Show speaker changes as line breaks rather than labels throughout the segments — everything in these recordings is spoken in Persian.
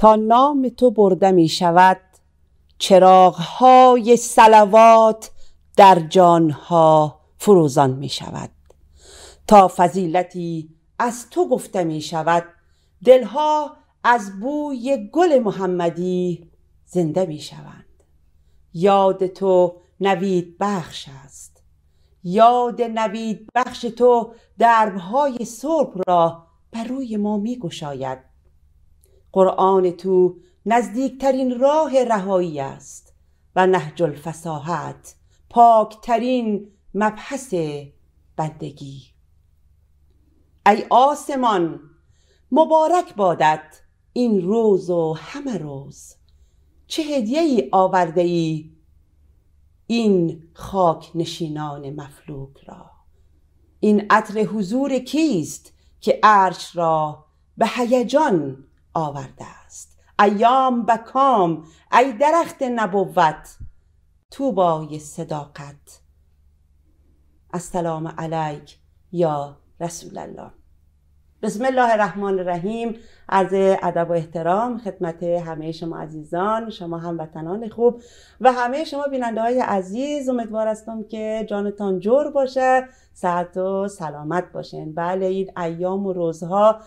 تا نام تو برده می شود چراغهای سلوات در جانها فروزان می شود تا فضیلتی از تو گفته می شود دلها از بوی گل محمدی زنده می شوند یاد تو نوید بخش است یاد نوید بخش تو دربهای صبح را بر روی ما می گشاید قرآن تو نزدیکترین راه رهایی است و نهج الفصاحت پاکترین مبحث بندگی ای آسمان مبارک بادت این روز و همه روز چه هدیه ای ای این خاک نشینان مفلوک را این عطر حضور کیست که عرش را به هیجان آورده است ایام بکام ای درخت نبوت تو بای صداقت السلام علیک یا رسول الله بسم الله الرحمن الرحیم از ادب و احترام خدمت همه شما عزیزان شما هموطنان خوب و همه شما بیننده های عزیز امیدوار هستم که جانتان جور باشه صحت و سلامت باشین بله این ایام و روزها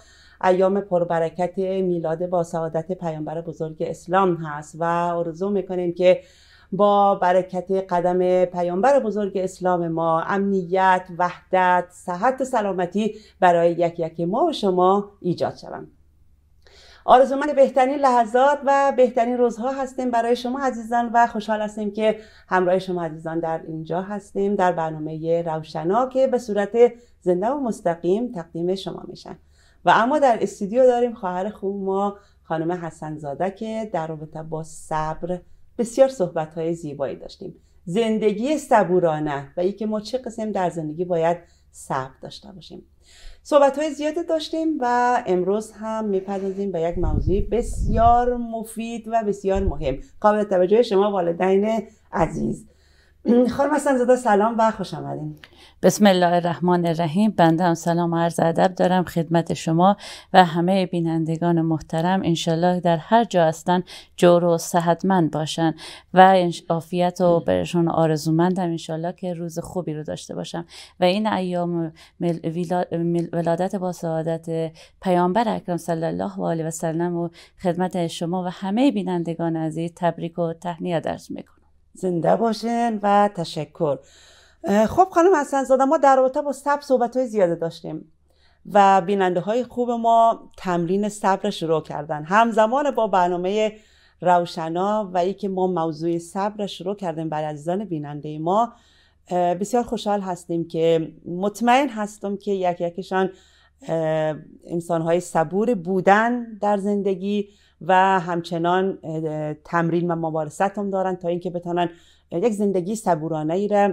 ایام پربرکت میلاد با سعادت پیامبر بزرگ اسلام هست و آرزو میکنیم که با برکت قدم پیامبر بزرگ اسلام ما امنیت، وحدت، صحت و سلامتی برای یک یک ما و شما ایجاد شوند. آرزومند بهترین لحظات و بهترین روزها هستیم برای شما عزیزان و خوشحال هستیم که همراه شما عزیزان در اینجا هستیم در برنامه روشنا که به صورت زنده و مستقیم تقدیم شما میشن و اما در استودیو داریم خواهر خوب ما خانم حسن زاده که در رابطه با صبر بسیار صحبت های زیبایی داشتیم زندگی صبورانه و ای که ما چه قسم در زندگی باید صبر داشته باشیم صحبت های زیاده داشتیم و امروز هم میپردازیم به یک موضوع بسیار مفید و بسیار مهم قابل توجه شما والدین عزیز خانم حسن زاده سلام و خوش آمدین
بسم الله الرحمن الرحیم بنده هم سلام و عرض ادب دارم خدمت شما و همه بینندگان محترم انشالله در هر جا هستن جور و صحتمند باشن و عافیت و برشان آرزومندم انشالله که روز خوبی رو داشته باشم و این ایام ولادت با سعادت پیامبر اکرم صلی الله و علیه و سلم و خدمت شما و همه بینندگان عزیز تبریک و تهنیه درس میکنم
زنده باشین و تشکر خب خانم حسن زاده ما در رابطه با صبر صحبت های زیاده داشتیم و بیننده های خوب ما تمرین صبر شروع کردن همزمان با برنامه روشنا و ای که ما موضوع صبر شروع کردیم برای عزیزان بیننده ما بسیار خوشحال هستیم که مطمئن هستم که یک یکشان انسان های صبور بودن در زندگی و همچنان تمرین و مبارستم هم دارن تا اینکه بتونن یک زندگی صبورانه ای را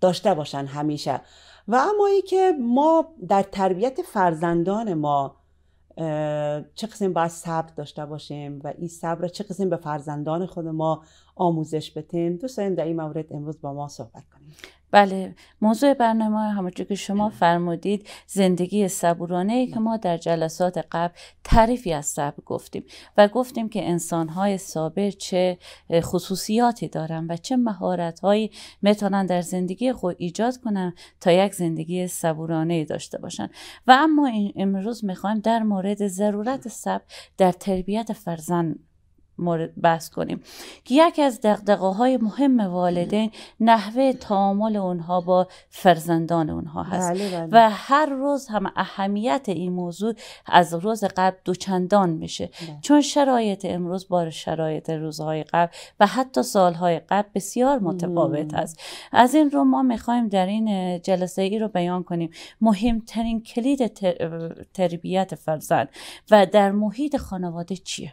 داشته باشن همیشه و اما ای که ما در تربیت فرزندان ما چه قسم باید صبر داشته باشیم و این صبر چه قسم به فرزندان خود ما آموزش بتیم دوست داریم در این مورد امروز با ما صحبت کنیم
بله موضوع برنامه همونجور که شما فرمودید زندگی صبورانه ای که ما در جلسات قبل تعریفی از صبر گفتیم و گفتیم که های صابر چه خصوصیاتی دارن و چه مهارتهایی میتونن در زندگی خود ایجاد کنن تا یک زندگی صبورانه ای داشته باشن و اما امروز میخوایم در مورد ضرورت صبر در تربیت فرزند مورد بحث کنیم که یکی از دقدقه های مهم والدین نحوه تعامل اونها با فرزندان اونها هست بله، بله. و هر روز هم اهمیت این موضوع از روز قبل دوچندان میشه بله. چون شرایط امروز با شرایط روزهای قبل و حتی سالهای قبل بسیار متفاوت است از این رو ما میخوایم در این جلسه ای رو بیان کنیم مهمترین کلید تربیت فرزند و در محیط خانواده چیه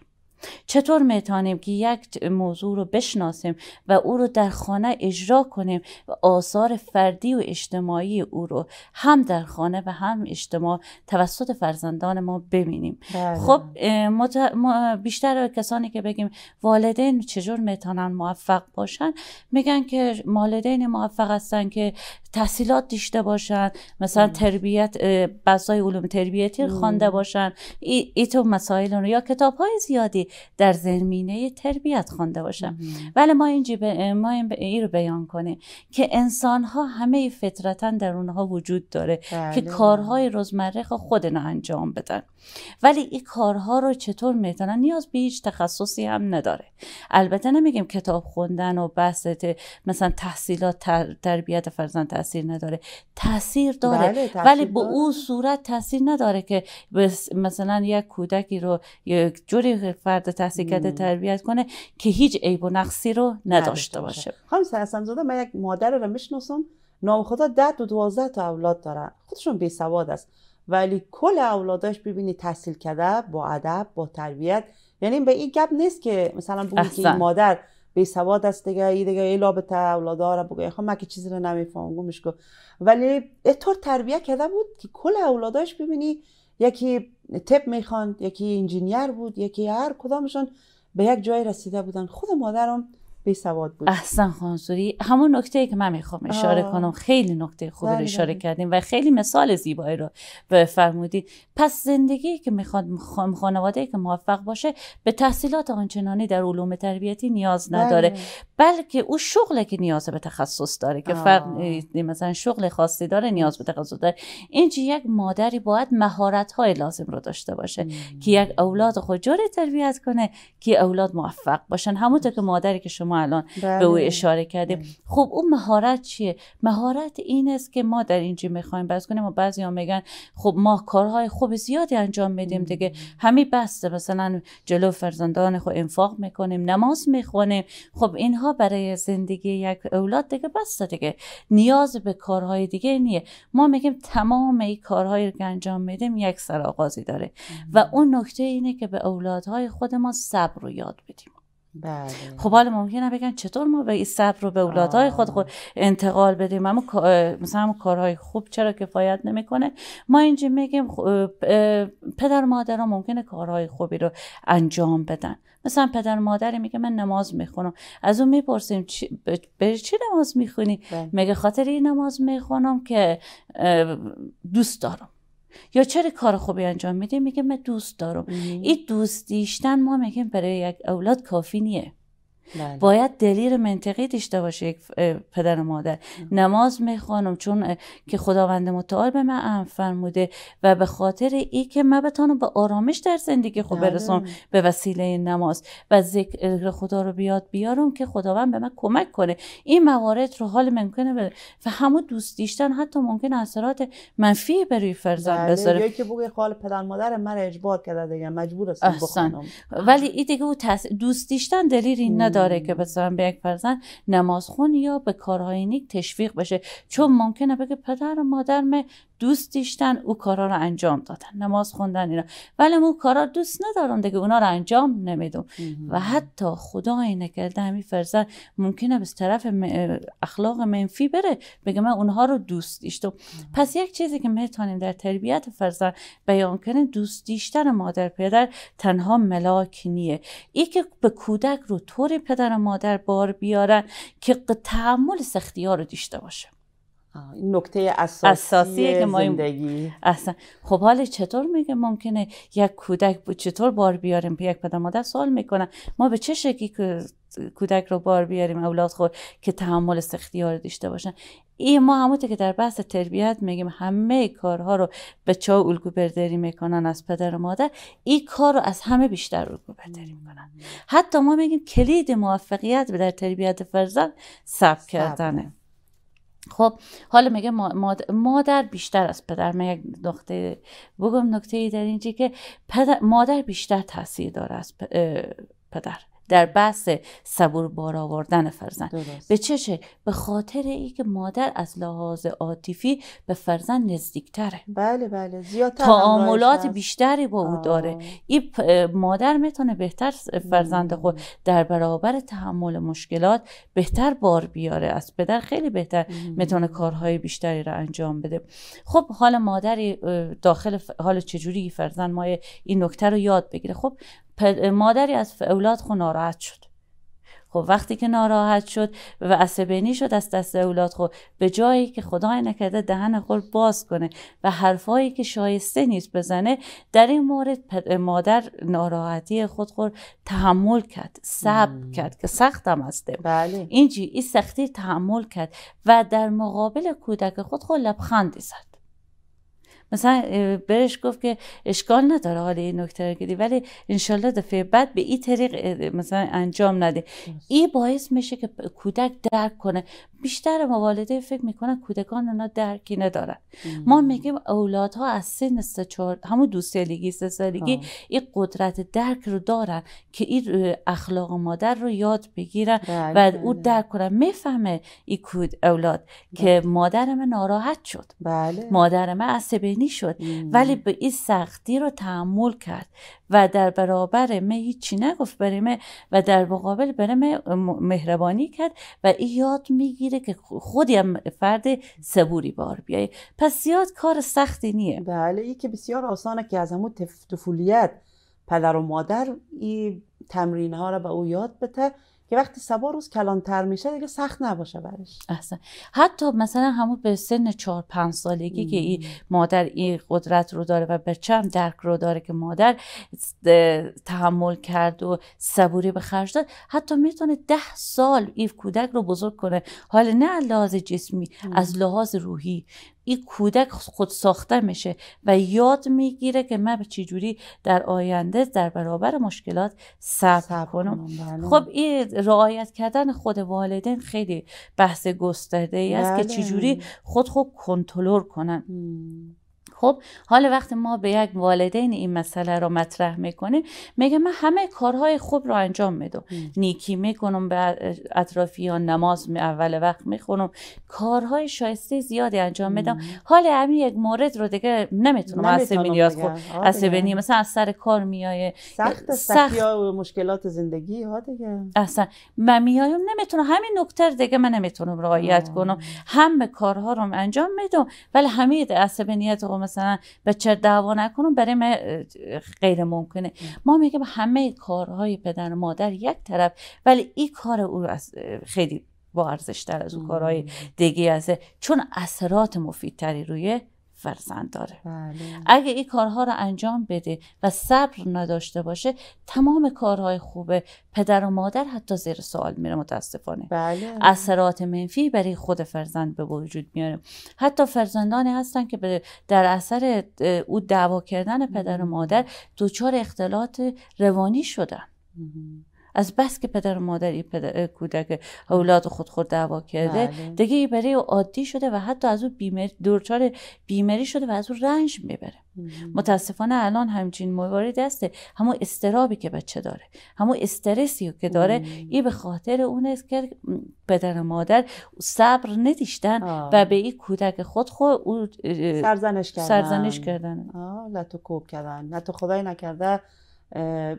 چطور میتانیم که یک موضوع رو بشناسیم و او رو در خانه اجرا کنیم و آثار فردی و اجتماعی او رو هم در خانه و هم اجتماع توسط فرزندان ما ببینیم بله. خب ما بیشتر کسانی که بگیم والدین چجور میتونن موفق باشن میگن که والدین موفق هستن که تحصیلات داشته باشن مثلا تربیت بسای علوم تربیتی خوانده باشن ای, ای تو مسائل رو یا کتاب های زیادی در زمینه تربیت خوانده باشن ولی ما این ما این, رو بیان کنیم که انسان ها همه فطرتا در اونها وجود داره که بله. کارهای روزمره خود انجام بدن ولی این کارها رو چطور میتونن نیاز به هیچ تخصصی هم نداره البته نمیگیم کتاب خوندن و بحث مثلا تحصیلات تربیت فرزند تاثیر نداره تاثیر داره بله، ولی به اون صورت تاثیر نداره که مثلا یک کودکی رو یک جوری فرد تحصیل کرده تربیت کنه که هیچ عیب و نقصی رو نداشته باشه
خانم سرسم زاده من یک مادر رو میشناسم نام خدا ده تا دوازده تا اولاد داره خودشون بی سواد است ولی کل اولاداش ببینی تحصیل کرده با ادب با تربیت یعنی به این گپ نیست که مثلا بگی که این مادر بی سواد است دیگه ای دیگه ای لابطه اولادها را بگه خب من که چیزی رو نمیفهمم گمشکو ولی اطور تربیه کرده بود که کل اولاداش ببینی یکی تپ میخواند یکی انجینیر بود یکی هر کدامشان به یک جای رسیده بودن خود مادرم بی سواد بود احسن خانسوری همون نکته ای که من
میخوام اشاره کنم خیلی نکته خوبی رو اشاره کردیم و خیلی مثال زیبایی رو فرمودی پس زندگی که میخواد خانواده که موفق باشه به تحصیلات آنچنانی در علوم تربیتی نیاز نداره بله. بلکه او شغله که نیاز به تخصص داره که مثلا شغل خاصی داره نیاز به تخصص داره این یک مادری باید مهارت های لازم رو داشته باشه که یک اولاد خود جوری تربیت کنه که اولاد موفق باشن همونطور که مادری که شما الان به او بله. اشاره کردیم بله. خب اون مهارت چیه مهارت این است که ما در اینجا میخوایم بس کنیم و بعضی ها میگن خب ما کارهای خوب زیادی انجام میدیم دیگه همین بسته مثلا جلو فرزندان خود انفاق میکنیم نماز میخونیم خب اینها برای زندگی یک اولاد دیگه بسته دیگه نیاز به کارهای دیگه نیه ما میگیم تمام این کارهایی که انجام میدیم یک آغازی داره و اون نکته اینه که به اولادهای خود ما صبر رو یاد بدیم بله. خب حالا ممکنه بگن چطور ما به این صبر رو به اولادهای خود, خود انتقال بدیم اما مثلا کارهای خوب چرا کفایت نمیکنه ما اینجا میگیم خب، پدر مادر ممکنه کارهای خوبی رو انجام بدن مثلا پدر مادری میگه من نماز میخونم از اون میپرسیم به چی نماز میخونی بله. میگه خاطر این نماز میخونم که دوست دارم یا چرا کار خوبی انجام میدی میگه من دوست دارم این دوست دیشتن ما میگیم برای یک اولاد کافی نیه بله. باید دلیل منطقی داشته باشه یک پدر و مادر بله. نماز میخوانم چون که خداوند متعال به من امر فرموده و به خاطر ای که من بتانم به آرامش در زندگی خود بله. برسم به وسیله نماز و ذکر خدا رو بیاد بیارم که خداوند به من کمک کنه این موارد رو حال ممکنه و همون دوست داشتن حتی ممکن اثرات منفی به روی فرزند بله، بذاره یکی که
بگه خال پدر مادر من اجبار کرده دیگه مجبور هستم
ولی این دیگه دوست داشتن دلیلی داره که مثلا به یک فرزند نمازخون یا به کارهای نیک تشویق بشه چون ممکنه بگه پدر و مادر دوست داشتن او کارا رو انجام دادن نماز خوندن اینا ولی من کارا دوست ندارم دیگه اونا رو انجام نمیدم و حتی خدا اینه کرده همین فرزن ممکنه به طرف اخلاق منفی بره بگه من اونها رو دوست داشتم پس یک چیزی که میتونیم در تربیت فرزند بیان کنیم دوست داشتن مادر پدر تنها ملاک نیه ای که به کودک رو طوری پدر و مادر بار بیارن که تحمل سختی ها رو داشته باشه این نکته اساسی اساسیه که زندگی اصلا خب حالا چطور میگه ممکنه یک کودک چطور بار بیاریم یک پدر مادر سوال میکنن ما به چه شکلی کودک رو بار بیاریم اولاد خود که تحمل سختیار داشته باشن این ما همونطور که در بحث تربیت میگیم همه کارها رو به چا الگو برداری میکنن از پدر و مادر این کار رو از همه بیشتر الگو برداری میکنن حتی ما میگیم کلید موفقیت در تربیت فرزند ثبت کردنه خب حالا میگه مادر بیشتر از پدر من یک نقطه بگم نکته ای در اینجا که پدر مادر بیشتر تاثیر داره از پدر در بحث صبور بار آوردن فرزند به چه به خاطر اینکه مادر از لحاظ عاطفی به فرزند نزدیکتره
بله بله زیادتر تعاملات
بیشتری با او داره این مادر میتونه بهتر فرزند خود در برابر تحمل مشکلات بهتر بار بیاره از پدر خیلی بهتر میتونه کارهای بیشتری را انجام بده خب حال مادری داخل حال چجوری فرزند ما این نکته رو یاد بگیره خب مادری از اولاد خو ناراحت شد خب وقتی که ناراحت شد و عصبانی شد از دست اولاد خود خب به جایی که خدای نکرده دهن خود باز کنه و حرفایی که شایسته نیست بزنه در این مورد مادر ناراحتی خود خود تحمل کرد صبر کرد که سختم هسته بله. اینجی این سختی تحمل کرد و در مقابل کودک خود خود لبخندی زد مثلا برش گفت که اشکال نداره حالا این نکته رو ولی انشالله دفعه بعد به این طریق مثلا انجام نده این باعث میشه که کودک درک کنه بیشتر موالده فکر میکنن کودکان اونا درکی ندارن ام. ما میگیم اولادها از سن سه چهار همون دو سالگی سه سالگی خب. این قدرت درک رو دارن که این اخلاق مادر رو یاد بگیرن بله، و بله. او درک کنن میفهمه این کود اولاد بله. که مادر من ناراحت شد بله. مادر من عصبی بینی شد ولی به این سختی رو تحمل کرد و در برابر می هیچی نگفت برمه و در مقابل برمه مهربانی کرد و این یاد میگیره که خودی هم
فرد صبوری بار بیای پس زیاد کار سختی نیه بله ای که بسیار آسانه که از همون تفتفولیت پدر و مادر ای تمرین ها رو به او یاد بده که وقتی سبا روز کلانتر میشه دیگه سخت نباشه برش احسن
حتی مثلا همون به سن چهار پنج سالگی که این مادر این قدرت رو داره و بچه هم درک رو داره که مادر تحمل کرد و صبوری به خرج داد حتی میتونه ده سال این کودک رو بزرگ کنه حالا نه لحاظ جسمی از لحاظ روحی این کودک خود ساخته میشه و یاد میگیره که من به چجوری در آینده در برابر مشکلات صبر کنم بله. خب این رعایت کردن خود والدین خیلی بحث گسترده ای است که بله. چجوری خود خود کنترل کنن خب حال وقت ما به یک والدین این مسئله رو مطرح میکنیم میگه من همه کارهای خوب رو انجام میدم نیکی میکنم به اطرافیان نماز می اول وقت میخونم کارهای شایسته زیادی انجام میدم حال همین یک مورد رو دیگه نمیتونم عصبی نیاز خوب مثلا از سر کار میایه سخت سخت
و مشکلات زندگی ها دیگه
اصلا من میایم نمیتونم همین نکته دیگه من نمیتونم رعایت کنم همه کارها رو انجام میدم ولی همه عصبانیت رو مثلا بچه دعوا نکنم برای من غیر ممکنه ما میگه همه کارهای پدر و مادر یک طرف ولی این کار او خیلی با تر از اون کارهای دیگه است چون اثرات مفیدتری روی فرزند داره بله. اگه این کارها رو انجام بده و صبر نداشته باشه تمام کارهای خوبه پدر و مادر حتی زیر سوال میره متاسفانه بله. اثرات منفی برای خود فرزند به وجود میاره حتی فرزندانی هستن که در اثر او دعوا کردن پدر و مادر دچار اختلاط روانی شدن از بس که پدر و مادر کودک اولاد خود خود دعوا کرده بله. دیگه برای او عادی شده و حتی از او بیماری دورچار بیماری شده و از او رنج میبره متاسفانه الان همچین مواردی هست همو استرابی که بچه داره همو استرسی که داره این به خاطر اون است که پدر و مادر صبر ندیشتن و به این کودک خود خود او سرزنش کردن سرزنش
کردن آه، کوب کردن نه تو خدای نکرده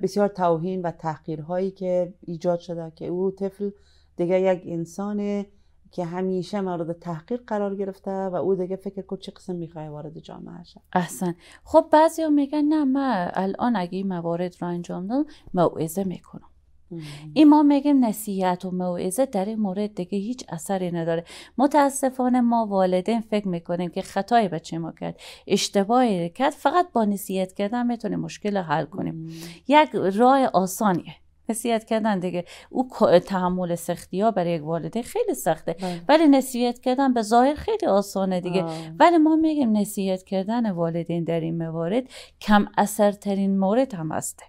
بسیار توهین و تحقیرهایی که ایجاد شده که او طفل دیگه یک انسانه که همیشه مورد تحقیر قرار گرفته و او دیگه فکر کرد چه قسم میخواه وارد جامعه شد
احسن خب بعضی میگن نه من الان اگه این موارد را انجام دادم موعظه میکنم این ما میگیم نصیحت و موعظه در این مورد دیگه هیچ اثری نداره متاسفانه ما والدین فکر میکنیم که خطای بچه ما کرد اشتباهی کرد فقط با نصیحت کردن میتونیم مشکل رو حل کنیم یک راه آسانیه نصیحت کردن دیگه او تحمل سختی ها برای یک والده خیلی سخته بله. ولی نصیحت کردن به ظاهر خیلی آسانه دیگه ولی ما میگیم نصیحت کردن والدین در این موارد کم اثرترین مورد هم هسته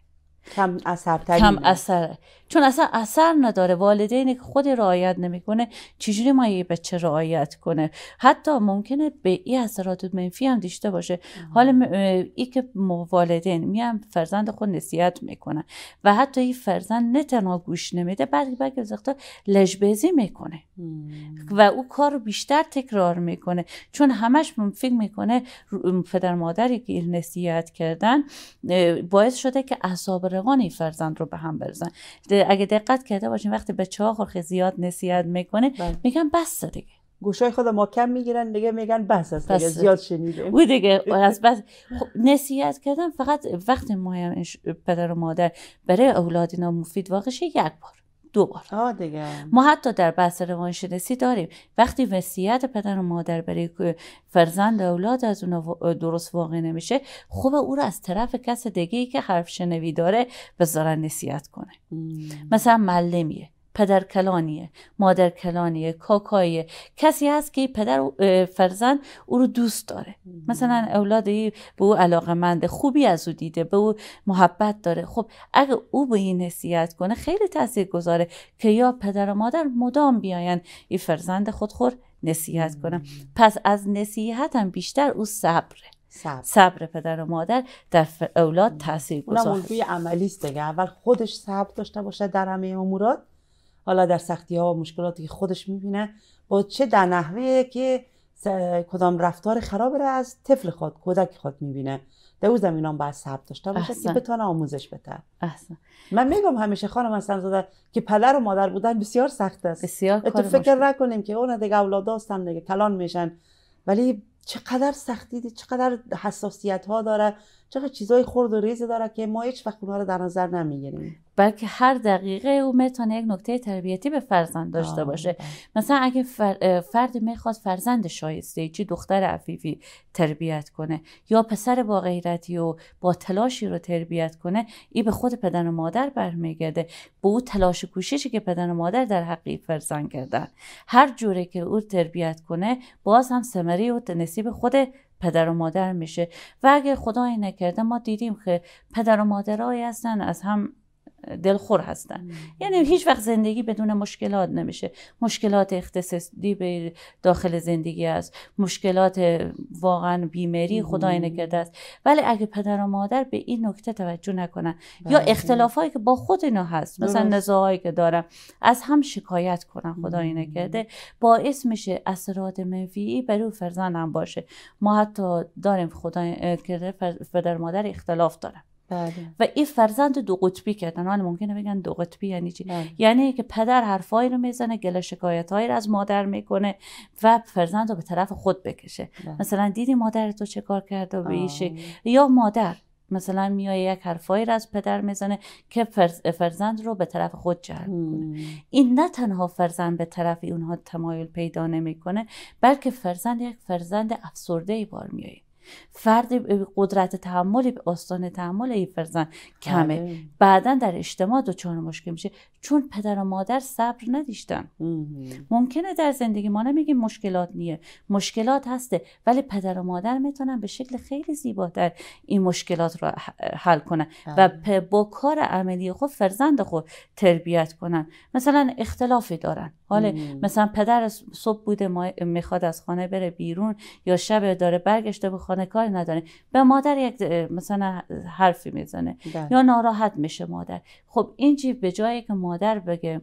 کم اثر کم اثر چون اصلا اثر نداره والدینی که خود رعایت نمیکنه چجوری ما یه بچه رعایت کنه حتی ممکنه به این اثرات منفی هم داشته باشه حال م... ای که والدین میان فرزند خود نصیحت میکنن و حتی این فرزند نه تنها گوش نمیده بلکه بلکه از لجبازی میکنه و او کار بیشتر تکرار میکنه چون همش فکر میکنه پدر مادری که این نصیحت کردن باعث شده که اعصاب روان فرزند رو به هم برزن اگه دقت کرده باشین وقتی به ها خرخی زیاد نصیحت میکنه بله. میگن بس دیگه
گوشای خود ما کم میگیرن دیگه میگن بس است دیگه زیاد شنیده او
دیگه از بس خب، کردن فقط وقتی مهم پدر و مادر برای اولادینا مفید واقعش یک بار دو بار ما حتی در بحث روانشناسی داریم وقتی وصیت پدر و مادر برای فرزند اولاد از اون درست واقع نمیشه خوب او رو از طرف کس دیگه ای که حرف شنوی داره بذارن نصیحت کنه مثلا معلمیه پدر کلانیه مادر کلانیه کاکاییه کسی هست که پدر فرزند او رو دوست داره مثلا اولادی به او منده، خوبی از او دیده به او محبت داره خب اگه او به این نصیحت کنه خیلی تاثیر گذاره که یا پدر و مادر مدام بیاین این فرزند خودخور نصیحت کنم پس از نصیحت هم بیشتر او صبره صبر. پدر و مادر
در اولاد تاثیر گذاره اونم الگوی عملی است دیگه اول خودش صبر داشته باشه در همه امورات حالا در سختی ها و مشکلاتی که خودش میبینه با چه در نحوه که کدام رفتار خراب را از طفل خود کودک خود میبینه در او هم باید ثبت داشته باشه که بتانه آموزش بده من میگم همیشه خانم هستم زده که پدر و مادر بودن بسیار سخت است بسیار تو فکر نکنیم که اون دیگه اولاد هستن دیگه کلان میشن ولی چقدر سختی دید. چقدر حساسیت ها داره چقدر چیزای خرد و ریز داره که ما هیچ وقت اونها رو در نظر نمیگیریم
بلکه هر دقیقه او میتونه یک نکته تربیتی به فرزند داشته باشه آه. بله. مثلا اگه فر... فرد میخواد فرزند شایسته چی دختر عفیفی تربیت کنه یا پسر با غیرتی و با تلاشی رو تربیت کنه ای به خود پدر و مادر برمیگرده به او تلاش و کوششی که پدر و مادر در حقیق فرزند کردن هر جوره که او تربیت کنه باز هم ثمره و نصیب خود پدر و مادر میشه و اگر خدای نکرده ما دیدیم که پدر و مادرهایی هستن از هم دلخور هستن یعنی هیچ وقت زندگی بدون مشکلات نمیشه مشکلات اختصاصی به داخل زندگی است مشکلات واقعا بیماری خدای کرده است ولی اگه پدر و مادر به این نکته توجه نکنن یا بله. اختلافایی که با خود اینا هست مثلا نزاهایی که دارم از هم شکایت کنن خدای کرده باعث میشه اثرات منفی بر فرزند هم باشه ما حتی داریم خدای کرده پدر مادر اختلاف دارن بله. و این فرزند دو قطبی کردن حال ممکنه بگن دو قطبی یعنی چی بله. یعنی که پدر حرفایی رو میزنه گل شکایتهایی رو از مادر میکنه و فرزند رو به طرف خود بکشه بله. مثلا دیدی مادر تو چه کار و به یا مادر مثلا میای یک حرفایی از پدر میزنه که فرزند رو به طرف خود جلب کنه این نه تنها فرزند به طرف اونها تمایل پیدا نمیکنه بلکه فرزند یک فرزند افسرده ای بار میایه فرد قدرت تحملی آستانه تحمل این فرزند کمه بله. بعدا در اجتماع دچار مشکل میشه چون پدر و مادر صبر نداشتن ممکنه در زندگی ما نمیگیم مشکلات نیه مشکلات هسته ولی پدر و مادر میتونن به شکل خیلی زیبا در این مشکلات رو حل کنن بله. و با کار عملی خود فرزند خود تربیت کنن مثلا اختلافی دارن حالا مثلا پدر صبح بوده میخواد از خانه بره بیرون یا شب داره برگشته به خانه کار نداره به مادر یک مثلا حرفی میزنه بله. یا ناراحت میشه مادر خب این جیب به جایی که مادر بگه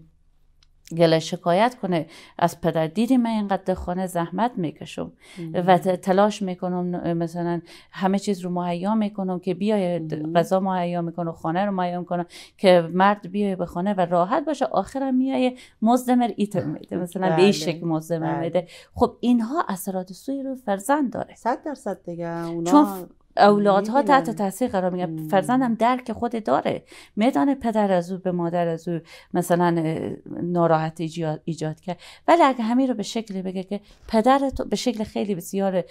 گله شکایت کنه از پدر دیدی من اینقدر خانه زحمت میکشم و تلاش میکنم مثلا همه چیز رو مهیا میکنم که بیای غذا مهیا میکنم خانه رو مهیا میکنم که مرد بیای به خانه و راحت باشه آخرم میای مزدمر ایتر میده مثلا به بله، مزدمر بله. میده خب اینها اثرات سوی رو فرزند داره صد درصد دیگه اونا اولادها تحت تاثیر قرار میگن فرزندم درک خود داره میدان پدر از او به مادر از او مثلا ناراحت ایجاد کرد ولی اگه همین رو به شکلی بگه که پدر تو به شکل خیلی بسیار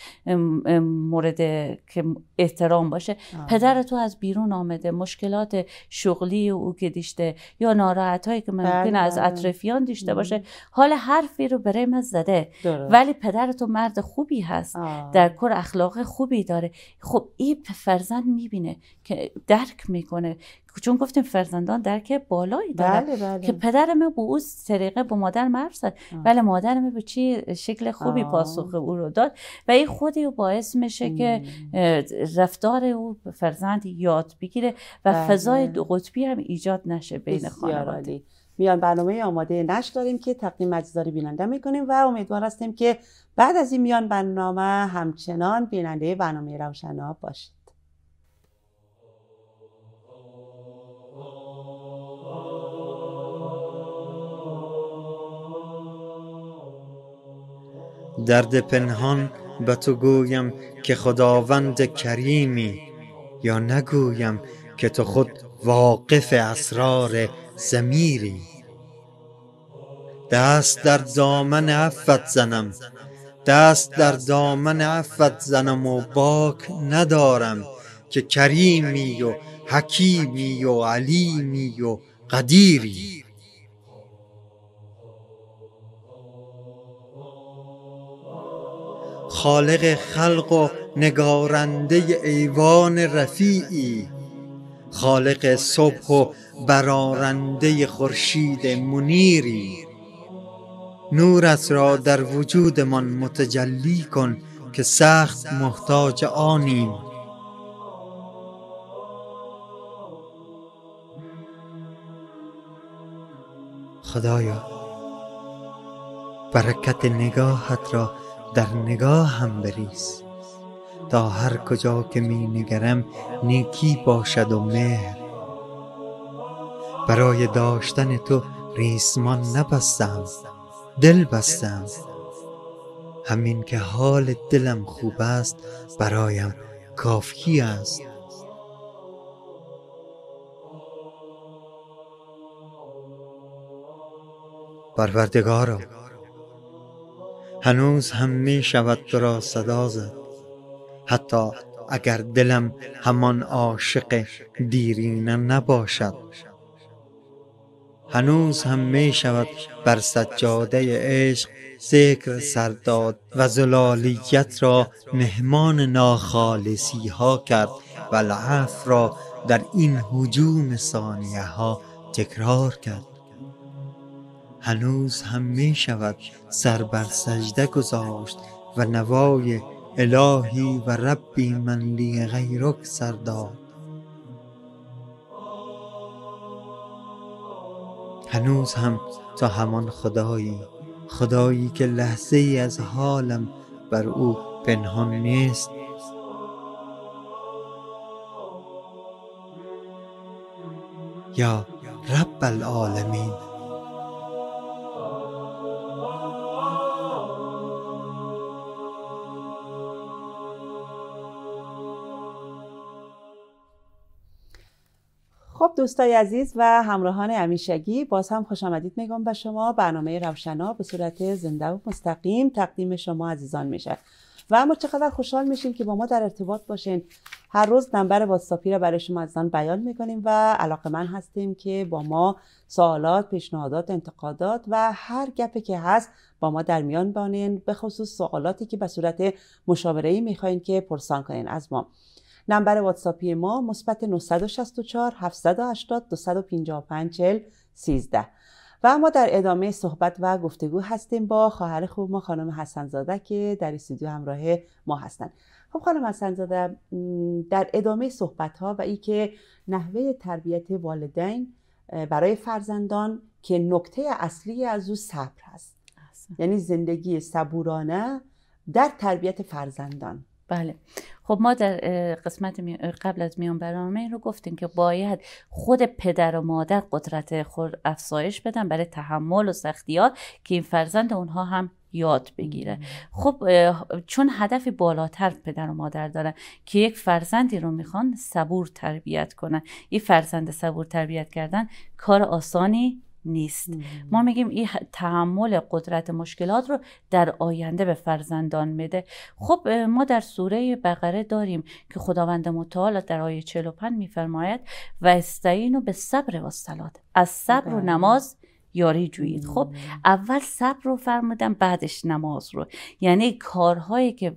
مورد که احترام باشه آه. پدر تو از بیرون آمده مشکلات شغلی او که دیشته یا ناراحت هایی که ممکن بله، از بله. اطرافیان دیشته باشه حال حرفی رو برای من زده ولی پدر تو مرد خوبی هست آه. در کور اخلاق خوبی داره خب این فرزند میبینه که درک میکنه چون گفتیم فرزندان درک بالایی دارن بله، بله. که پدر به او سریقه به مادر مرس بله مادر به چی شکل خوبی آه. پاسخ او رو داد و این خودی باعث میشه که رفتار او فرزند یاد بگیره
و بله. فضای دو قطبی هم ایجاد نشه بین خانواده میان برنامه آماده نشر داریم که تقدیم مجزاری بیننده میکنیم و امیدوار هستیم که بعد از این میان برنامه همچنان بیننده برنامه روشنا باشید
درد پنهان به تو گویم که خداوند کریمی یا نگویم که تو خود واقف اسرار زمیری دست در دامن عفت زنم دست در دامن عفت زنم و باک ندارم که کریمی و حکیمی و علیمی و قدیری خالق خلق و نگارنده ایوان رفیعی خالق صبح و برارنده خورشید منیری نورت را در وجودمان متجلی کن که سخت محتاج آنیم خدایا برکت نگاهت را در نگاه هم بریز تا هر کجا که می نگرم نیکی باشد و مهر برای داشتن تو ریسمان نبستم دل بستم همین که حال دلم خوب است برایم کافی است پروردگارم هنوز هم می شود تو را صدا زد حتی اگر دلم همان عاشق دیرینه نباشد هنوز هم می شود بر سجاده عشق ذکر سرداد و زلالیت را مهمان ناخالصی ها کرد و لعف را در این حجوم ثانیه ها تکرار کرد هنوز هم می شود سر بر سجده گذاشت و نوای الهی و ربی من لی غیرک سرداد هنوز هم تا همان خدایی خدایی که لحظه ای از حالم بر او پنهان نیست یا رب العالمین
خب دوستای عزیز و همراهان امیشگی باز هم خوش آمدید میگم به شما برنامه روشنا به صورت زنده و مستقیم تقدیم شما عزیزان میشه و اما چقدر خوشحال میشیم که با ما در ارتباط باشین هر روز نمبر واتساپی را برای شما عزیزان بیان میکنیم و علاقه من هستیم که با ما سوالات، پیشنهادات، انتقادات و هر گپی که هست با ما در میان بانین به خصوص سوالاتی که به صورت مشاوره ای میخواین که پرسان کنین از ما نمبر واتساپی ما مثبت 964 780 255 13 و ما در ادامه صحبت و گفتگو هستیم با خواهر خوب ما خانم حسنزاده که در استودیو همراه ما هستند خب خانم حسنزاده در ادامه صحبت ها و ای که نحوه تربیت والدین برای فرزندان که نکته اصلی از او صبر است یعنی زندگی صبورانه در تربیت فرزندان بله خب ما در قسمت قبل از
میان برنامه این رو گفتیم که باید خود پدر و مادر قدرت خود افزایش بدن برای تحمل و سختیات که این فرزند اونها هم یاد بگیره خب چون هدف بالاتر پدر و مادر دارن که یک فرزندی رو میخوان صبور تربیت کنن این فرزند صبور تربیت کردن کار آسانی نیست ما میگیم این تحمل قدرت مشکلات رو در آینده به فرزندان میده خب ما در سوره بقره داریم که خداوند متعال در آیه 45 میفرماید و استعینو به صبر و صلات از صبر و بله. نماز یاری جویید خب اول صبر رو فرمودم بعدش نماز رو یعنی کارهایی که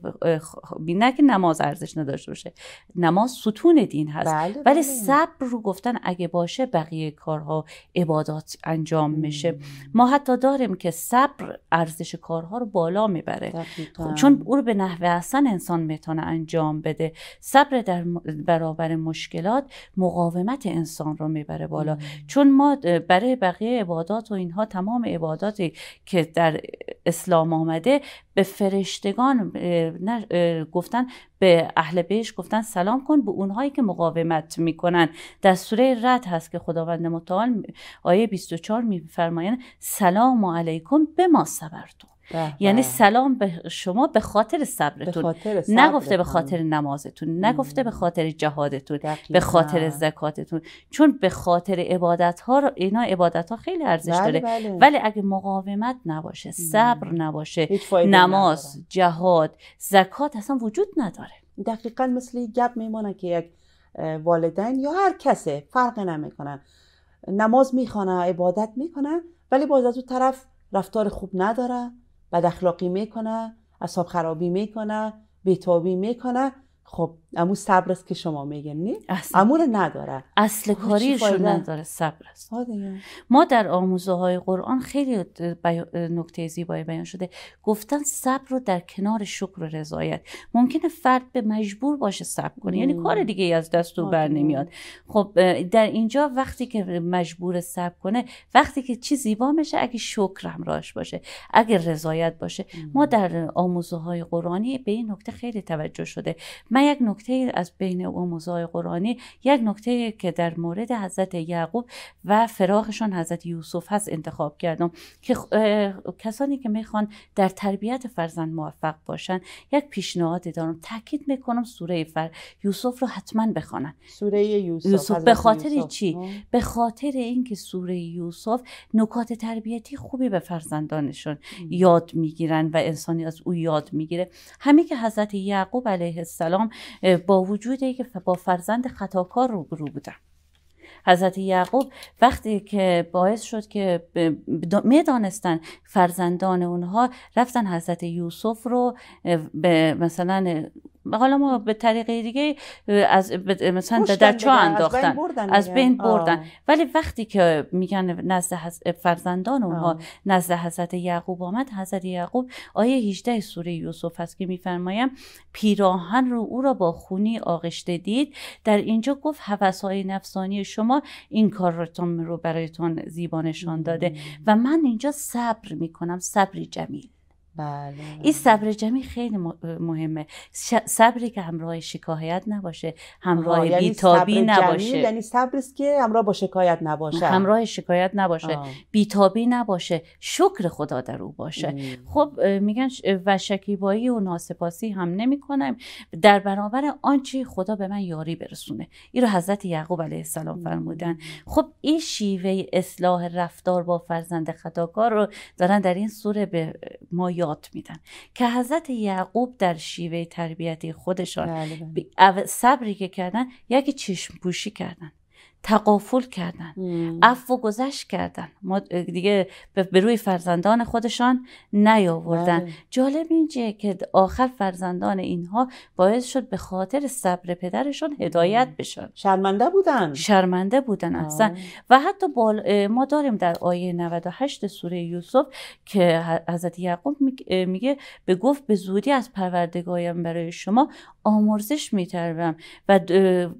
نه که نماز ارزش نداشته باشه نماز ستون دین هست بله، بله. ولی صبر رو گفتن اگه باشه بقیه کارها عبادات انجام میشه ما حتی داریم که صبر ارزش کارها رو بالا میبره خب، چون او رو به نحوه اصلا انسان میتونه انجام بده صبر در برابر مشکلات مقاومت انسان رو میبره بالا چون ما برای بقیه عبادات و اینها تمام عباداتی که در اسلام آمده به فرشتگان گفتن به اهل بهش گفتن سلام کن به اونهایی که مقاومت میکنن در سوره رد هست که خداوند متعال آیه 24 میفرمایند سلام علیکم به ما صبرتون یعنی سلام به شما به خاطر صبرتون نگفته به خاطر نمازتون نگفته به خاطر جهادتون به خاطر زکاتتون چون به خاطر عبادت ها اینا عبادت ها خیلی ارزش بله، داره بله. ولی اگه مقاومت نباشه صبر نباشه نماز
جهاد زکات اصلا وجود نداره دقیقا مثل گپ میمونه که یک والدین یا هر کسه فرق نمیکنه نماز میخونه عبادت میکنه ولی باز از اون طرف رفتار خوب نداره بد اخلاقی میکنه اصاب خرابی میکنه بیتابی میکنه خب امو صبر است که شما میگن نی امو نداره اصل کاریشون نداره صبر است ما در آموزه
های قرآن خیلی نکته زیبایی بیان شده گفتن صبر رو در کنار شکر و رضایت ممکنه فرد به مجبور باشه صبر کنه یعنی کار دیگه ای از دست رو بر نمیاد خب در اینجا وقتی که مجبور صبر کنه وقتی که چی زیبا میشه اگه شکر هم راش باشه اگه رضایت باشه ما در آموزه های قرآنی به این نکته خیلی توجه شده من یک نکته از بین مزای قرآنی یک نکته که در مورد حضرت یعقوب و فراغشان حضرت یوسف هست انتخاب کردم که کسانی که میخوان در تربیت فرزند موفق باشن یک پیشنهاد دارم تاکید میکنم سوره فر یوسف رو حتما بخوانن
سوره یوسف, به خاطر چی
خب. به خاطر اینکه سوره یوسف نکات تربیتی خوبی به فرزندانشون یاد میگیرن و انسانی از او یاد میگیره همین که حضرت یعقوب علیه السلام با وجودی که با فرزند خطاکار روبرو بودن حضرت یعقوب وقتی که باعث شد که میدانستن فرزندان اونها رفتن حضرت یوسف رو به مثلا حالا ما به طریق دیگه از مثلا در انداختن از بین بردن, از بین بردن. ولی وقتی که میگن نزد فرزندان اونها آه. نزد حضرت یعقوب آمد حضرت یعقوب آیه 18 سوره یوسف هست که میفرمایم پیراهن رو او را با خونی آغشته دید در اینجا گفت هوسهای نفسانی شما این کار رو برایتون زیبانشان داده و من اینجا صبر میکنم صبری جمیل بله. این صبر جمعی خیلی مهمه صبری که همراه شکایت نباشه همراه یعنی بیتابی نباشه یعنی صبری که همراه با شکایت نباشه همراه شکایت نباشه بیتابی نباشه شکر خدا در او باشه خب میگن و شکیبایی و ناسپاسی هم نمیکنم در برابر آنچه خدا به من یاری برسونه این رو حضرت یعقوب علیه السلام فرمودن خب این شیوه اصلاح رفتار با فرزند خطاکار رو دارن در این سوره به ما میدن که حضرت یعقوب در شیوه تربیتی خودشان بله، بله. صبری که کردن یکی چشم پوشی کردن تقافل کردن عفو و گذشت کردن ما دیگه به روی فرزندان خودشان نیاوردن بله. جالب اینجه که آخر فرزندان اینها باعث شد به خاطر صبر پدرشان هدایت بشن شرمنده بودن شرمنده بودن اصلا و حتی بال... ما داریم در آیه 98 سوره یوسف که حضرت یعقوب میگه به گفت به زودی از پروردگایم برای شما آمرزش میتربم و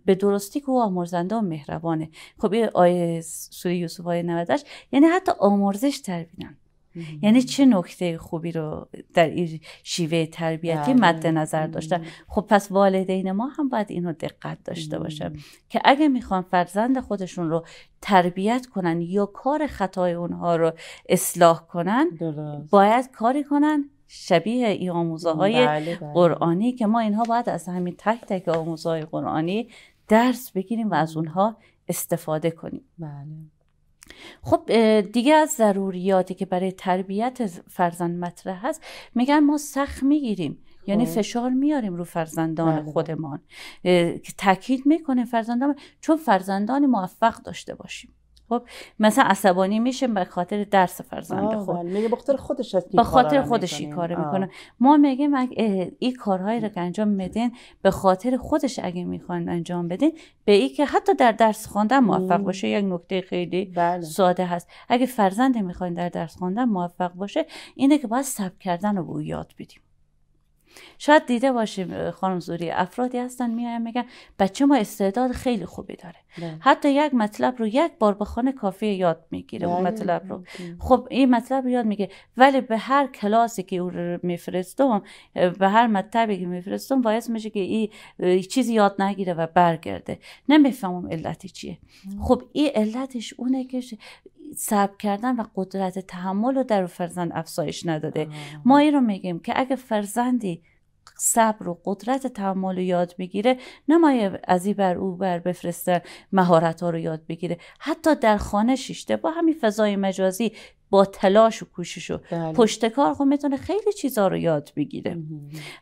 به درستی که او آمرزنده و مهربان زبانه خب این آیه سوره یوسف آیه یعنی حتی آمرزش تربیتن یعنی چه نکته خوبی رو در این شیوه تربیتی بله. مد نظر داشتن خب پس والدین ما هم باید اینو دقت داشته باشن که اگه میخوان فرزند خودشون رو تربیت کنن یا کار خطای اونها رو اصلاح کنن باید کاری کنن شبیه این آموزه های بله، بله. قرآنی که ما اینها باید از همین تک تک آموزه قرآنی درس بگیریم و از اونها استفاده کنیم بله. خب دیگه از ضروریاتی که برای تربیت فرزند مطرح هست میگن ما سخت میگیریم یعنی خب. فشار میاریم رو فرزندان بله، بله. خودمان که تاکید میکنه فرزندان چون فرزندان موفق داشته باشیم خب مثلا عصبانی میشه به خاطر درس فرزند خود بله. میگه بخاطر خودش است. به خاطر خودش این میکنه ما میگیم این کارهایی رو که انجام میدین به خاطر خودش اگه میخواین انجام بدین به ای که حتی در درس خواندن موفق باشه یک نکته خیلی بله. ساده هست اگه فرزند میخواین در درس خواندن موفق باشه اینه که باید سب کردن رو به یاد بدیم شاید دیده باشیم خانم زوری افرادی هستن میایم میگن بچه ما استعداد خیلی خوبی داره بله. حتی یک مطلب رو یک بار خانه کافی یاد میگیره اون بله. مطلب رو خب این مطلب رو یاد میگه ولی به هر کلاسی که او میفرستم به هر مطلبی که میفرستم باعث میشه که این چیزی یاد نگیره و برگرده نمیفهمم علتی چیه خب این علتش اونه که صبر کردن و قدرت تحمل رو در فرزند افزایش نداده ما این رو میگیم که اگه فرزندی صبر و قدرت تحمل رو یاد بگیره نمایه از این بر او بر بفرستن مهارت ها رو یاد بگیره حتی در خانه شیشته با همین فضای مجازی با تلاش و کوشش و بله. پشتکار خب میتونه خیلی چیزها رو یاد بگیره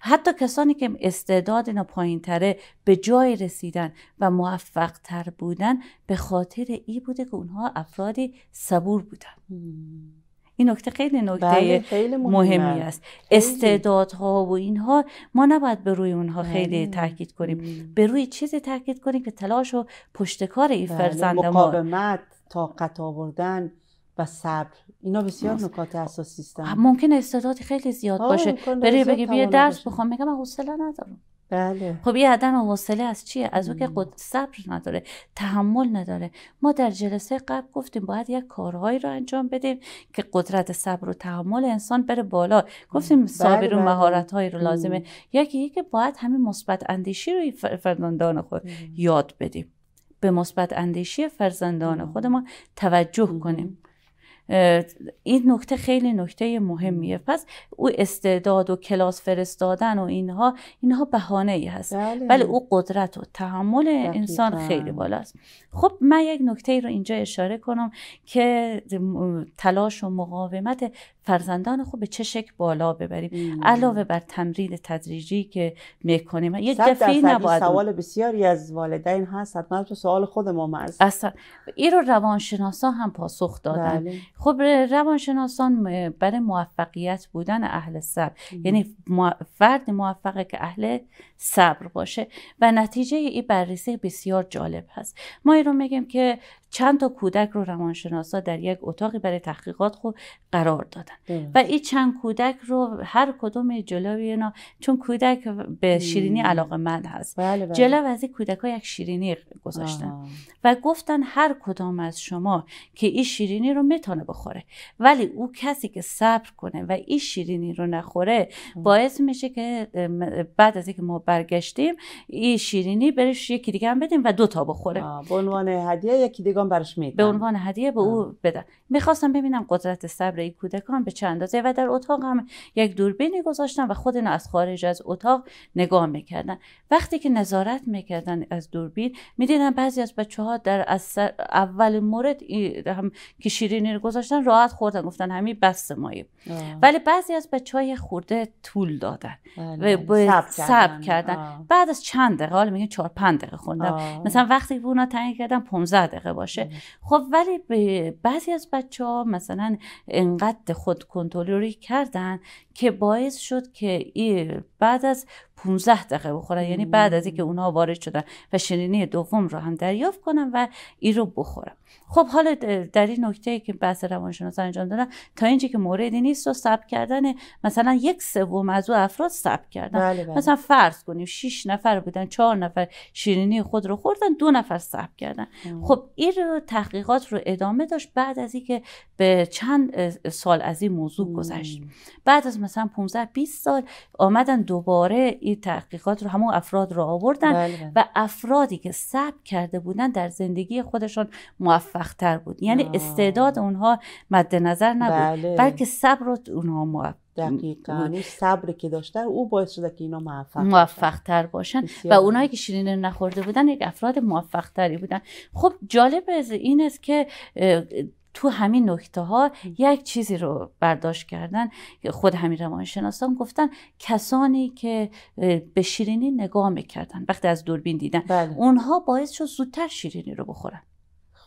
حتی کسانی که استعداد اینا پایین تره به جای رسیدن و موفق تر بودن به خاطر ای بوده که اونها افرادی صبور بودن این نکته خیلی نکته بله، خیلی مهمی است استعدادها و اینها ما نباید به روی اونها بله. خیلی تاکید کنیم به روی چیزی تاکید کنیم که تلاش
و پشتکار این بله. فرزند ما مقاومت طاقت آوردن و صبر اینا بسیار نکات اساسی هستن ممکن
استعدادی خیلی زیاد باشه بری بگی بیا درس بخوام میگم من حوصله ندارم بله خب یه عدم حوصله از چیه از او که قد صبر نداره تحمل نداره ما در جلسه قبل گفتیم باید یک کارهایی رو انجام بدیم که قدرت صبر و تحمل انسان بره بالا گفتیم بله، صابر و بله. مهارت هایی رو لازمه یکی که باید همین مثبت اندیشی رو فرزندان خود یاد بدیم به مثبت اندیشی فرزندان ما توجه کنیم این نکته خیلی نکته مهمیه پس او استعداد و کلاس فرستادن و اینها اینها بهانه ای هست بله. ولی او قدرت و تحمل انسان خیلی بالاست خب من یک نکته ای رو اینجا اشاره کنم که تلاش و مقاومت فرزندان خوب به چه شکل بالا ببریم علاوه بر تمرین تدریجی که میکنیم یه دفعه نباید سوال
بسیاری از والدین هست حتما تو سوال خود ما اصلا این رو روانشناسا هم پاسخ دادن بله. خب
روانشناسان برای موفقیت بودن اهل صبر یعنی فرد موفقه که اهل صبر باشه و نتیجه این بررسی بسیار جالب هست ما این رو میگیم که چند تا کودک رو روانشناسا در یک اتاقی برای تحقیقات خود قرار دادن بله. و این چند کودک رو هر کدوم جلوی اینا چون کودک به شیرینی علاقه من هست بله, بله. جلو از این کودک ها یک شیرینی گذاشتن و گفتن هر کدام از شما که این شیرینی رو میتونه بخوره ولی او کسی که صبر کنه و این شیرینی رو نخوره باعث میشه که بعد از اینکه ما برگشتیم این شیرینی برش یکی دیگه هم بدیم و دو تا بخوره به عنوان هدیه یکی دیگه به عنوان هدیه به او بدن میخواستم ببینم قدرت صبر این کودکان به چند اندازه و در اتاق هم یک دوربینی گذاشتم و خود از خارج از اتاق نگاه میکردن وقتی که نظارت میکردن از دوربین میدیدن بعضی از بچه ها در اول مورد هم که شیرینی رو گذاشتن راحت خوردن گفتن همین بس مایه ولی بعضی از بچه های خورده طول دادن بله، و سب بله. کردن بعد از چند دقیقه حالا میگن 4 5 دقیقه خوندم آه. مثلا وقتی اونا تنگ کردن 15 دقیقه باشه خب ولی بعضی از بچه ها مثلا انقدر خود کنترلی کردن که باعث شد که بعد از 15 دقیقه بخورن یعنی بعد از اینکه اونها وارد شدن و شیرینی دوم رو هم دریافت کنم و این رو بخورم خب حالا در این نکته که بحث روانشناس انجام دادن تا اینکه که موردی نیست و ثبت کردن مثلا یک سوم از او افراد ثبت کردن بله بله. مثلا فرض کنیم 6 نفر بودن 4 نفر شیرینی خود رو خوردن دو نفر ثبت کردن ام. خب این رو تحقیقات رو ادامه داشت بعد از اینکه به چند سال از این موضوع گذشت بعد از مثلا 15 20 سال آمدن دوباره این تحقیقات رو همون افراد رو آوردن بله، بله. و افرادی که صبر کرده بودن در زندگی خودشان موفق تر بود یعنی استعداد اونها مد نظر نبود بله. بلکه
صبر اونها موفق یعنی صبر که داشتن او باعث شده که اینا موفق موفق تر باشن و اونایی
که شیرین نخورده بودن یک افراد موفق تری بودن خب جالب از این است که تو همین نکته ها یک چیزی رو برداشت کردن خود همین روانشناسان گفتن کسانی که به شیرینی نگاه میکردن وقتی از دوربین دیدن بله. اونها باعث شد زودتر شیرینی رو بخورن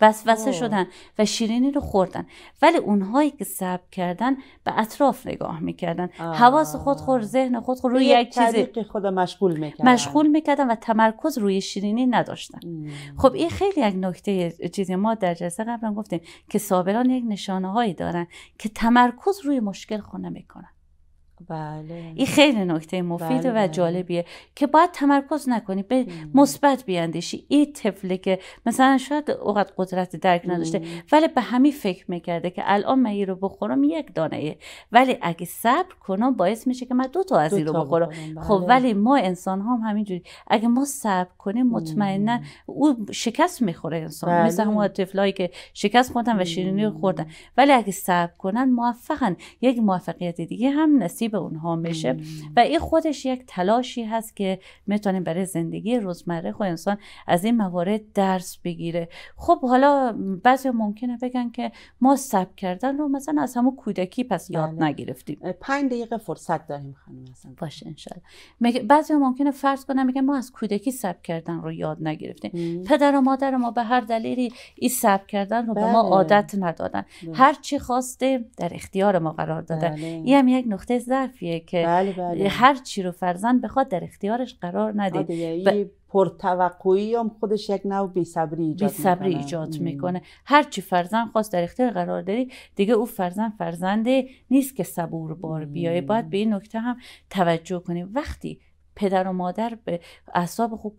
وسوسه شدن و شیرینی رو خوردن ولی اونهایی که صبر کردن به اطراف نگاه میکردن حواس خود خور ذهن خود خور روی یک چیزی
خود مشغول میکردن مشغول
میکردن و تمرکز روی شیرینی نداشتن خب این خیلی یک نکته چیزی ما در جلسه قبلا گفتیم که صابران یک نشانه هایی دارن که تمرکز روی مشکل خونه میکنن
بله.
این خیلی نکته مفید و بله، بله. جالبیه که باید تمرکز نکنی به مثبت بیاندیشی این طفله که مثلا شاید اوقات قدرت درک نداشته ولی به همین فکر میکرده که الان من رو بخورم یک دانه ولی اگه صبر کنم باعث میشه که من دو تا از این رو بخورم خب بله. ولی ما انسان هم همینجوری اگه ما صبر کنیم مطمئنا او شکست میخوره انسان بله. مثل همون طفلایی که شکست خوردن و شیرینی رو خوردن ولی اگه صبر کنن موفقن یک موفقیت دیگه هم نصیب به اونها میشه و این خودش یک تلاشی هست که میتونیم برای زندگی روزمره خود انسان از این موارد درس بگیره خب حالا بعضی ممکنه بگن که ما سب کردن رو مثلا از همون کودکی پس یاد بله. نگرفتیم پنج دقیقه فرصت داریم خانم مثلا باشه انشالله بعضی ممکنه فرض کنم میگن ما از کودکی سب کردن رو یاد نگرفتیم پدر و مادر ما به هر دلیلی این سب کردن رو به ما بله. عادت ندادن بله. هر چی خواسته در اختیار ما قرار دادن بله. این هم یک نقطه ضعفیه که بله بله. هر چی رو فرزند بخواد در اختیارش قرار ندید ب... پرتوقعی هم خودش یک نوع بیصبری ایجاد بیصبری میکنه. ایجاد میکنه هر چی فرزند خواست در اختیار قرار داری دیگه او فرزند فرزنده نیست که صبور بار بیای باید به این نکته هم توجه کنیم وقتی پدر و مادر به اعصاب خوب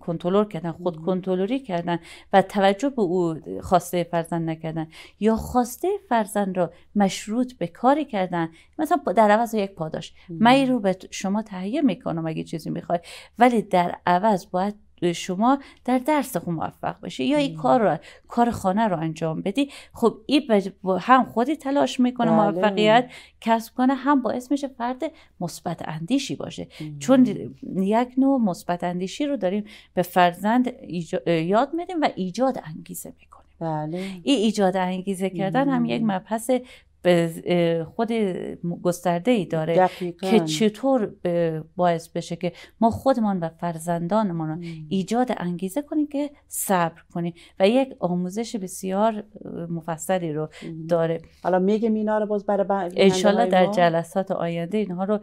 کنترل کردن خود کنترلی کردن و توجه به او خواسته فرزند نکردن یا خواسته فرزند را مشروط به کاری کردن مثلا در عوض یک پاداش من رو به شما تهیه میکنم اگه چیزی میخوای ولی در عوض باید شما در درس خود خب موفق بشی یا این کار را کار خانه رو انجام بدی خب این هم خودی تلاش میکنه بله. موفقیت کسب کنه هم باعث میشه فرد مثبت اندیشی باشه چون یک نوع مثبت اندیشی رو داریم به فرزند یاد میدیم و ایجاد انگیزه میکنیم بله. این ایجاد انگیزه کردن هم یک مبحث به خود گسترده ای داره که چطور باعث بشه که ما خودمان و فرزندانمان رو ایجاد انگیزه کنیم که صبر کنیم و یک آموزش بسیار مفصلی رو داره حالا میگه اینا رو باز برای انشالله در جلسات آینده اینها رو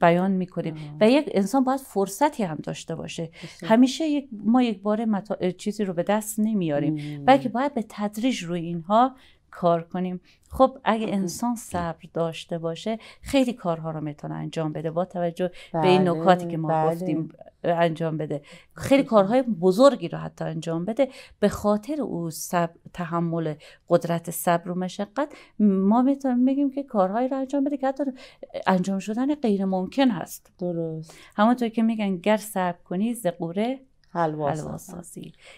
بیان میکنیم و یک انسان باید فرصتی هم داشته باشه همیشه ما یک بار چیزی رو به دست نمیاریم بلکه باید به تدریج روی اینها کار کنیم خب اگه انسان صبر داشته باشه خیلی کارها رو میتونه انجام بده با توجه به این بله، نکاتی که ما بله. گفتیم انجام بده خیلی کارهای بزرگی رو حتی انجام بده به خاطر او صبر، تحمل قدرت صبر و مشقت ما میتونیم بگیم که کارهایی رو انجام بده که حتی انجام شدن غیر ممکن هست درست همونطور که میگن گر صبر کنی زقوره حلوا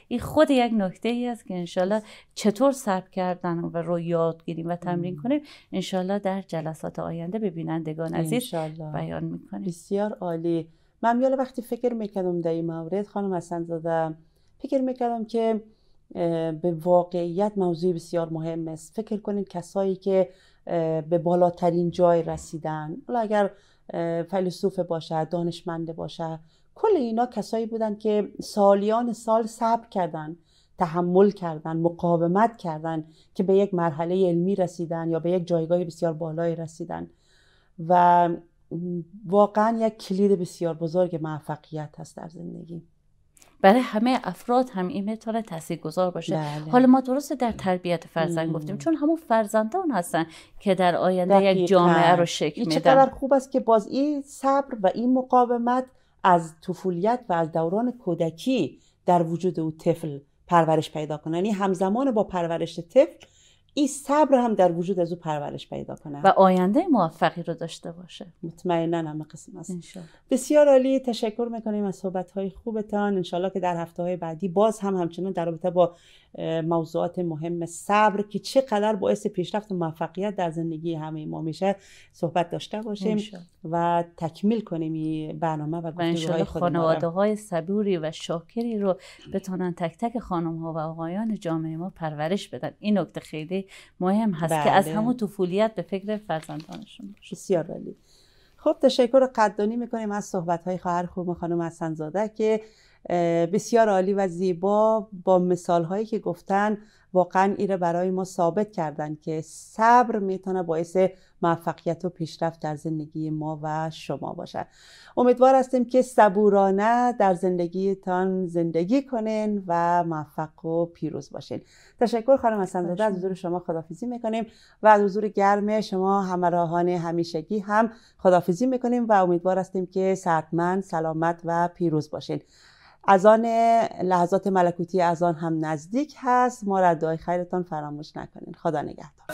این خود یک نکته ای است که انشالله چطور سرب کردن و رو
یاد گیریم و تمرین کنیم انشالله در جلسات آینده به بینندگان عزیز بیان میکنیم بسیار عالی من یاله وقتی فکر میکردم در این مورد خانم حسن زاده فکر میکردم که به واقعیت موضوع بسیار مهم است فکر کنید کسایی که به بالاترین جای رسیدن اگر فیلسوف باشه دانشمند باشه کل اینا کسایی بودن که سالیان سال صبر کردن تحمل کردن مقاومت کردن که به یک مرحله علمی رسیدن یا به یک جایگاه بسیار بالایی رسیدن و واقعا یک کلید بسیار بزرگ موفقیت هست در زندگی برای
همه افراد هم این میتونه تاثیر گذار باشه بله. حالا
ما درست در تربیت فرزند گفتیم چون
همون فرزندان هستن که در آینده یک جامعه رو شکل میدن چقدر
خوب است که باز این صبر و این مقاومت از طفولیت و از دوران کودکی در وجود او طفل پرورش پیدا کنه یعنی همزمان با پرورش طفل این صبر هم در وجود از او پرورش پیدا کنه و آینده موفقی رو داشته باشه مطمئنا همه قسم است بسیار عالی تشکر میکنیم از صحبت های خوبتان انشالله که در هفته های بعدی باز هم همچنان در رابطه با موضوعات مهم صبر که چه چقدر باعث پیشرفت و موفقیت در زندگی همه ما میشه صحبت داشته باشیم و تکمیل کنیم این برنامه و گفتگوهای خانواده های صبوری و شاکری رو
بتونن تک تک خانم ها و آقایان جامعه ما پرورش بدن این نکته خیلی
مهم هست که از بله. همون
طفولیت به فکر فرزندانشون
بسیار عالی خب تشکر و قدردانی میکنیم از صحبت های خواهر خوب خانم حسن زاده که بسیار عالی و زیبا با مثال هایی که گفتن واقعا ایره برای ما ثابت کردن که صبر میتونه باعث موفقیت و پیشرفت در زندگی ما و شما باشد امیدوار هستیم که صبورانه در زندگیتان زندگی کنین و موفق و پیروز باشین تشکر خانم حسن از حضور شما خدافیزی میکنیم و از حضور گرم شما همراهان همیشگی هم خدافیزی میکنیم و امیدوار هستیم که سرطمند سلامت و پیروز باشین از آن لحظات ملکوتی از آن هم نزدیک هست ما را خیرتان فراموش نکنین خدا نگهدار